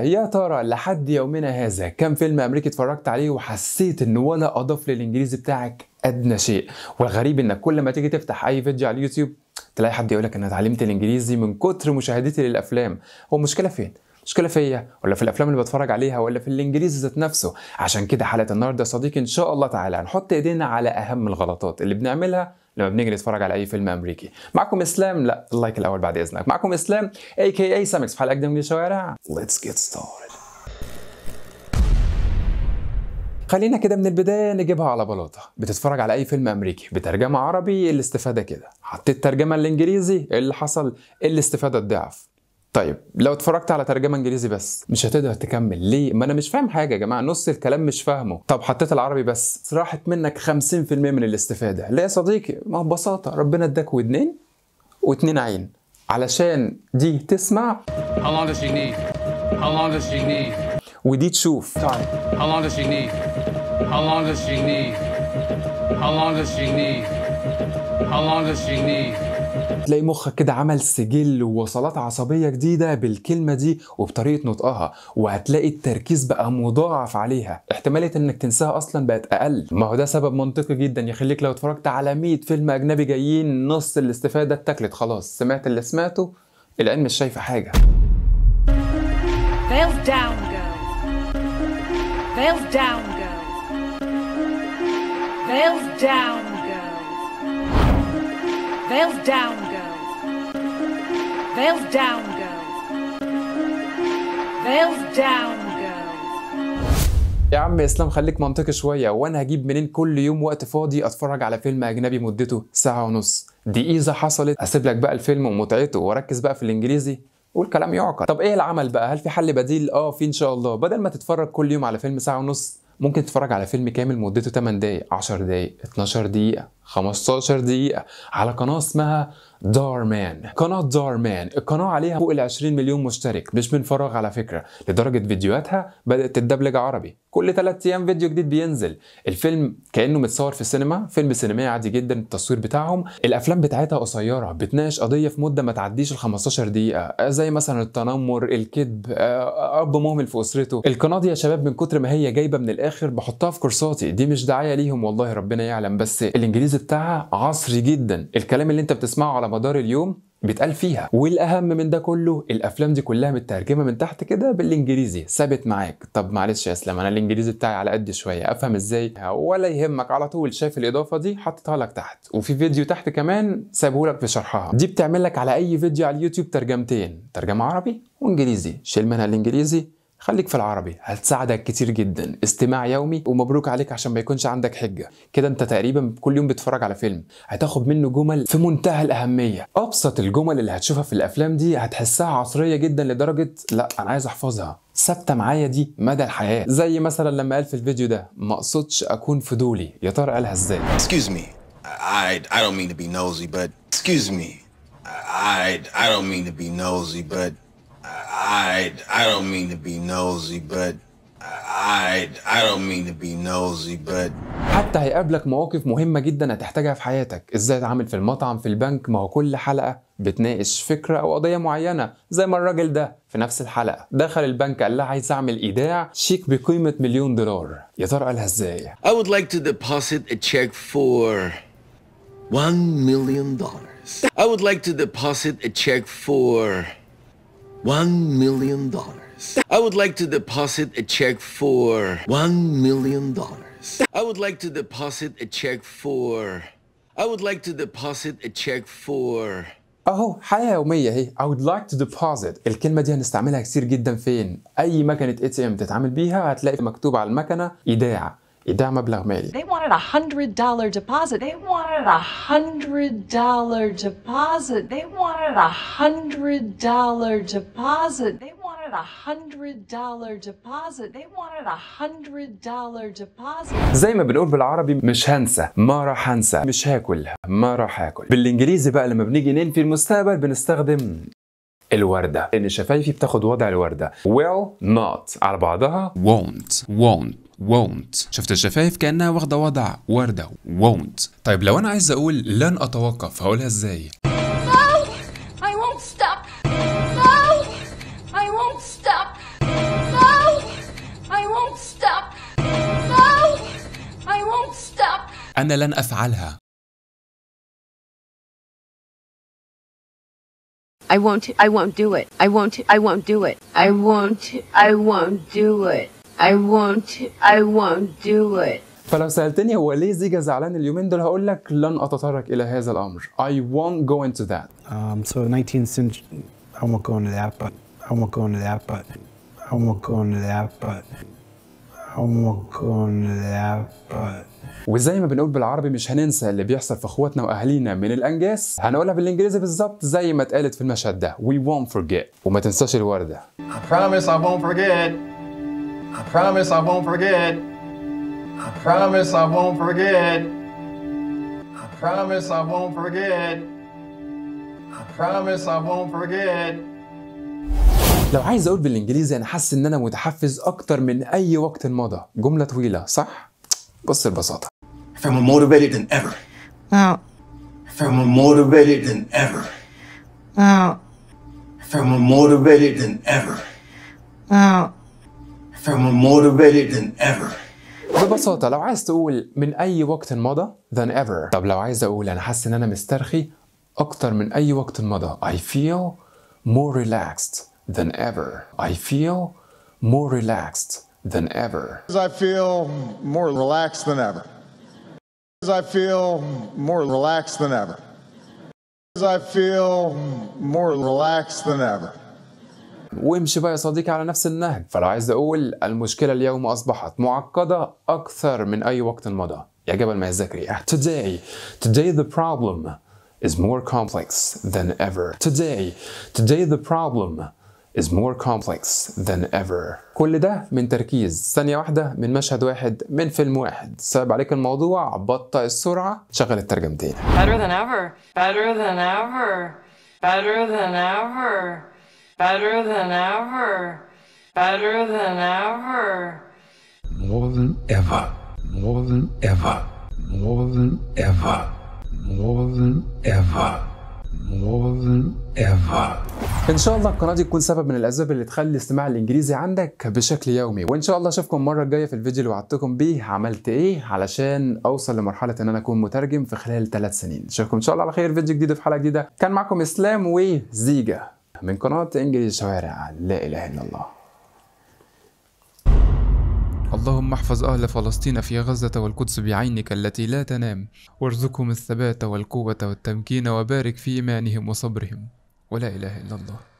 يا ترى لحد يومنا هذا كم فيلم امريكي اتفرجت عليه وحسيت ان ولا اضاف للانجليزي بتاعك ادنى شيء والغريب انك كل ما تيجي تفتح اي فيديو على اليوتيوب تلاقي حد يقولك انا اتعلمت الانجليزي من كتر مشاهدتي للافلام هو المشكله فين مشكله فيا ولا في الافلام اللي بتفرج عليها ولا في الانجليزي ذات نفسه عشان كده حلقه النهارده يا صديقي ان شاء الله تعالى هنحط ايدينا على اهم الغلطات اللي بنعملها لما بنيجي نتفرج على اي فيلم امريكي معكم اسلام لا اللايك الاول بعد اذنك معكم اسلام اي كي اي سامكس في حلقه جديده من الشوارع ليتس جيت ستارت خلينا كده من البدايه نجيبها على بلاطه بتتفرج على اي فيلم امريكي بترجمه عربي الاستفاده كده حطيت ترجمه الانجليزي إيه اللي حصل إيه الاستفاده الضعف طيب لو اتفرجت على ترجمه انجليزي بس مش هتقدر تكمل ليه ما انا مش فاهم حاجه يا جماعه نص الكلام مش فاهمه طب حطيت العربي بس راحت منك 50% من الاستفاده لا يا صديقي ما هو ببساطه ربنا اداك ودنين واتنين عين علشان دي تسمع How long does she need? How long does she need? ودي تشوف طيب How long does she need? How long does she need? How long does she need? How long does she need? تلاقي مخك كده عمل سجل ووصلات عصبيه جديده بالكلمه دي وبطريقه نطقها وهتلاقي التركيز بقى مضاعف عليها احتماليه انك تنساها اصلا بقت اقل ما هو ده سبب منطقي جدا يخليك لو اتفرجت على 100 فيلم اجنبي جايين نص الاستفاده اتاكلت خلاص سمعت اللي سمعته العين مش شايفه حاجه Veils down, girls. Veils down, down. Veils down, girls. Veils down, girls. Veils down. يا عم اسلام خليك منطقي شويه وانا هجيب منين كل يوم وقت فاضي اتفرج على فيلم اجنبي مدته ساعه ونص دي اذا حصلت اسيب لك بقى الفيلم ومتعته واركز بقى في الانجليزي والكلام يعقل طب ايه العمل بقى هل في حل بديل اه في ان شاء الله بدل ما تتفرج كل يوم على فيلم ساعه ونص ممكن تتفرج على فيلم كامل مدته 8 دقايق 10 دقايق 12 دقيقه 15 دقيقة على قناة اسمها دارمان قناة دارمان القناة عليها فوق ال 20 مليون مشترك مش من فراغ على فكرة لدرجة فيديوهاتها بدأت تدبلج عربي كل 3 أيام فيديو جديد بينزل الفيلم كأنه متصور في السينما فيلم سينمائي عادي جدا التصوير بتاعهم الأفلام بتاعتها قصيرة بتناقش قضية في مدة ما تعديش ال 15 دقيقة زي مثلا التنمر الكذب آه، أب مهمل في أسرته القناة دي يا شباب من كتر ما هي جايبة من الآخر بحطها في كورساتي دي مش دعاية ليهم والله ربنا يعلم بس الإنجليزي الرمز بتاعها عصري جدا الكلام اللي انت بتسمعه على مدار اليوم بيتقال فيها والاهم من ده كله الافلام دي كلها مترجمه من تحت كده بالانجليزي ثابت معاك طب معلش يا اسلام انا الانجليزي بتاعي على قد شويه افهم ازاي ولا يهمك على طول شايف الاضافه دي حطيتها لك تحت وفي فيديو تحت كمان سايبه لك في شرحها دي بتعمل لك على اي فيديو على اليوتيوب ترجمتين ترجمه عربي وانجليزي شيل منها الانجليزي خليك في العربي هتساعدك كتير جدا استماع يومي ومبروك عليك عشان ما يكونش عندك حجه كده انت تقريبا كل يوم بتتفرج على فيلم هتاخد منه جمل في منتهى الاهميه ابسط الجمل اللي هتشوفها في الافلام دي هتحسها عصريه جدا لدرجه لا انا عايز احفظها ثابته معايا دي مدى الحياه زي مثلا لما قال في الفيديو ده ما اقصدش اكون فضولي يا ترى قالها ازاي excuse me I, I don't mean to be nosy but excuse me I, I don't mean to be nosy but I I don't mean to be nosy, but I I don't mean to be nosy, but حتى هيقابلك مواقف مهمة جدا هتحتاجها في حياتك، ازاي تتعامل في المطعم في البنك ما هو كل حلقة بتناقش فكرة أو قضية معينة زي ما الراجل ده في نفس الحلقة دخل البنك قال لها عايز أعمل إيداع شيك بقيمة مليون دولار، يا ترى قالها ازاي؟ I would like to deposit a check for 1 million dollars. I would like to deposit a check for One million dollars. I would like to deposit a check for one million dollars. I would like to deposit a check for... I would like to deposit a check for... اهو حياة يومية هي I would like to deposit الكلمة دي هنستعملها كتير جدا فين؟ أي مكنة إم تتعامل بيها هتلاقي مكتوب على المكنة إيداع إذا مبلغ مالي They wanted a hundred dollar deposit. They wanted a hundred dollar deposit. They wanted a hundred dollar deposit. They wanted a hundred dollar deposit. They wanted a hundred dollar deposit. زي ما بنقول بالعربي مش هنسى ما راح انسى مش هاكل ما راح اكل بالانجليزي بقى لما بنيجي ننفي المستقبل بنستخدم الورده لان شفايفي بتاخد وضع الورده will not على بعضها won't won't won't شفت الشفايف كانها واخده وضع ورده won't طيب لو انا عايز اقول لن اتوقف هقولها ازاي انا لن افعلها I won't I won't do it. I won't I won't do it. I won't I won't do it. I won't I won't do it فلو سألتني هو ليه زيجا زعلان اليومين دول هقول لك لن أتطرق إلى هذا الأمر I won't go into that um, so 19 cent I won't go into that but I won't go into that but I won't go into that but I won't go into that but وزي ما بنقول بالعربي مش هننسى اللي بيحصل في اخواتنا واهالينا من الانجاس هنقولها بالانجليزي بالظبط زي ما اتقالت في المشهد ده we won't forget وما تنساش الورده I promise I won't forget I promise I won't forget. I promise I won't forget. I promise I won't forget. I promise I won't forget. لو عايز اقول بالانجليزي انا حاسس ان انا متحفز اكتر من اي وقت مضى جملة طويلة صح بص البساطة. I am more motivated than ever. Wow. I am more motivated than ever. Wow. I am more motivated than ever. Wow. فهم motivated than ever ببساطة لو عايز تقول من أي وقت مضى than ever طب لو عايز أقول أنا حاسس إن أنا مسترخي أكتر من أي وقت مضى I feel more relaxed than ever I feel more relaxed than ever I feel more relaxed than ever I feel more relaxed than ever I feel more relaxed than ever وامشي بقى يا صديقي على نفس النهج فلو عايز اقول المشكله اليوم اصبحت معقده اكثر من اي وقت مضى يا جبل ما يا today today the problem is more complex than ever today today the problem is more complex than ever كل ده من تركيز ثانية واحدة من مشهد واحد من فيلم واحد صعب عليك الموضوع بطئ السرعة شغل الترجمتين better than ever better than ever better than ever better than ever, better than ever. More than ever, more than ever, more than ever, more than ever. More than ever. ان شاء الله القناه دي تكون سبب من الاسباب اللي تخلي استماع الانجليزي عندك بشكل يومي وان شاء الله اشوفكم المره الجايه في الفيديو اللي وعدتكم بيه عملت ايه علشان اوصل لمرحله ان انا اكون مترجم في خلال ثلاث سنين اشوفكم ان شاء الله على خير فيديو جديد في حلقه جديده كان معكم اسلام وزيجا من قناة إنجليز شوارع لا إله إلا الله اللهم احفظ أهل فلسطين في غزة والقدس بعينك التي لا تنام وارزقهم الثبات والقوة والتمكين وبارك في إيمانهم وصبرهم ولا إله إلا الله